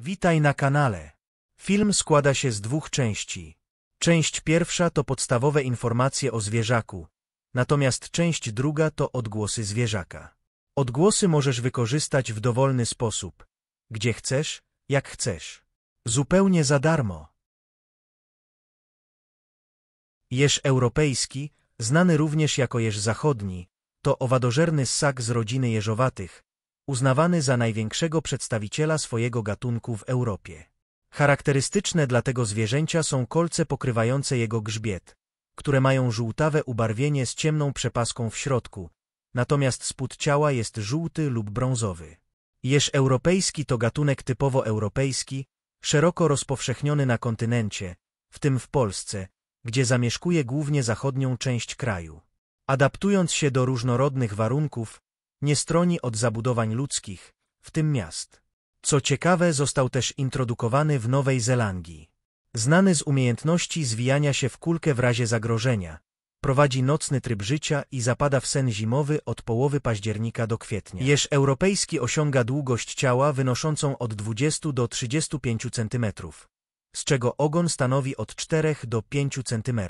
Witaj na kanale. Film składa się z dwóch części. Część pierwsza to podstawowe informacje o zwierzaku, natomiast część druga to odgłosy zwierzaka. Odgłosy możesz wykorzystać w dowolny sposób, gdzie chcesz, jak chcesz. Zupełnie za darmo. Jeż europejski, znany również jako jeż zachodni, to owadożerny ssak z rodziny jeżowatych, uznawany za największego przedstawiciela swojego gatunku w Europie. Charakterystyczne dla tego zwierzęcia są kolce pokrywające jego grzbiet, które mają żółtawe ubarwienie z ciemną przepaską w środku, natomiast spód ciała jest żółty lub brązowy. Jeż europejski to gatunek typowo europejski, szeroko rozpowszechniony na kontynencie, w tym w Polsce, gdzie zamieszkuje głównie zachodnią część kraju. Adaptując się do różnorodnych warunków, nie stroni od zabudowań ludzkich, w tym miast. Co ciekawe, został też introdukowany w Nowej Zelandii. Znany z umiejętności zwijania się w kulkę w razie zagrożenia, prowadzi nocny tryb życia i zapada w sen zimowy od połowy października do kwietnia. Jeż europejski osiąga długość ciała wynoszącą od 20 do 35 cm, z czego ogon stanowi od 4 do 5 cm.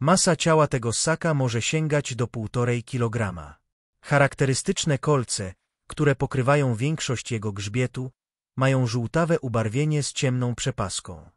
Masa ciała tego ssaka może sięgać do 1,5 kg. Charakterystyczne kolce, które pokrywają większość jego grzbietu, mają żółtawe ubarwienie z ciemną przepaską.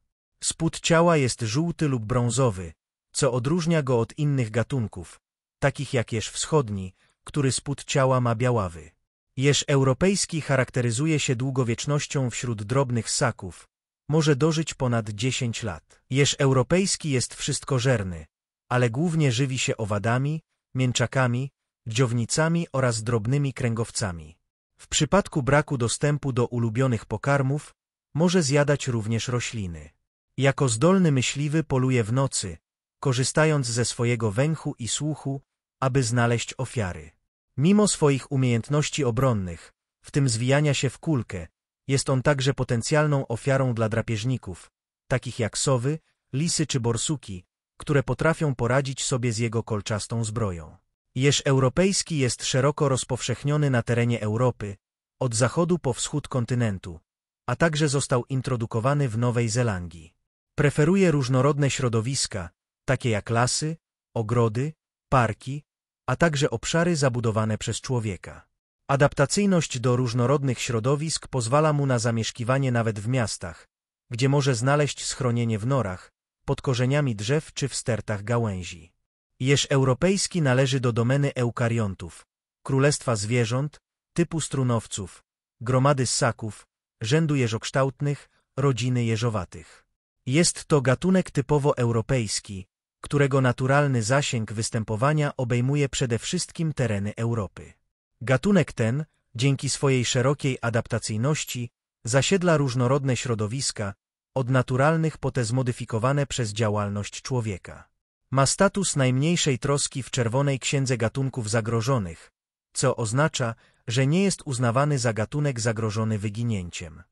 Spód ciała jest żółty lub brązowy, co odróżnia go od innych gatunków, takich jak jeż wschodni, który spód ciała ma białawy. Jeż europejski charakteryzuje się długowiecznością wśród drobnych ssaków, może dożyć ponad 10 lat. Jeż europejski jest wszystkożerny, ale głównie żywi się owadami, mięczakami, dziownicami oraz drobnymi kręgowcami. W przypadku braku dostępu do ulubionych pokarmów może zjadać również rośliny. Jako zdolny myśliwy poluje w nocy, korzystając ze swojego węchu i słuchu, aby znaleźć ofiary. Mimo swoich umiejętności obronnych, w tym zwijania się w kulkę, jest on także potencjalną ofiarą dla drapieżników, takich jak sowy, lisy czy borsuki, które potrafią poradzić sobie z jego kolczastą zbroją. Jeż europejski jest szeroko rozpowszechniony na terenie Europy, od zachodu po wschód kontynentu, a także został introdukowany w Nowej Zelandii. Preferuje różnorodne środowiska, takie jak lasy, ogrody, parki, a także obszary zabudowane przez człowieka. Adaptacyjność do różnorodnych środowisk pozwala mu na zamieszkiwanie nawet w miastach, gdzie może znaleźć schronienie w norach, pod korzeniami drzew czy w stertach gałęzi. Jeż europejski należy do domeny eukariontów, królestwa zwierząt, typu strunowców, gromady ssaków, rzędu jeżokształtnych, rodziny jeżowatych. Jest to gatunek typowo europejski, którego naturalny zasięg występowania obejmuje przede wszystkim tereny Europy. Gatunek ten, dzięki swojej szerokiej adaptacyjności, zasiedla różnorodne środowiska, od naturalnych po te zmodyfikowane przez działalność człowieka. Ma status najmniejszej troski w Czerwonej Księdze Gatunków Zagrożonych, co oznacza, że nie jest uznawany za gatunek zagrożony wyginięciem.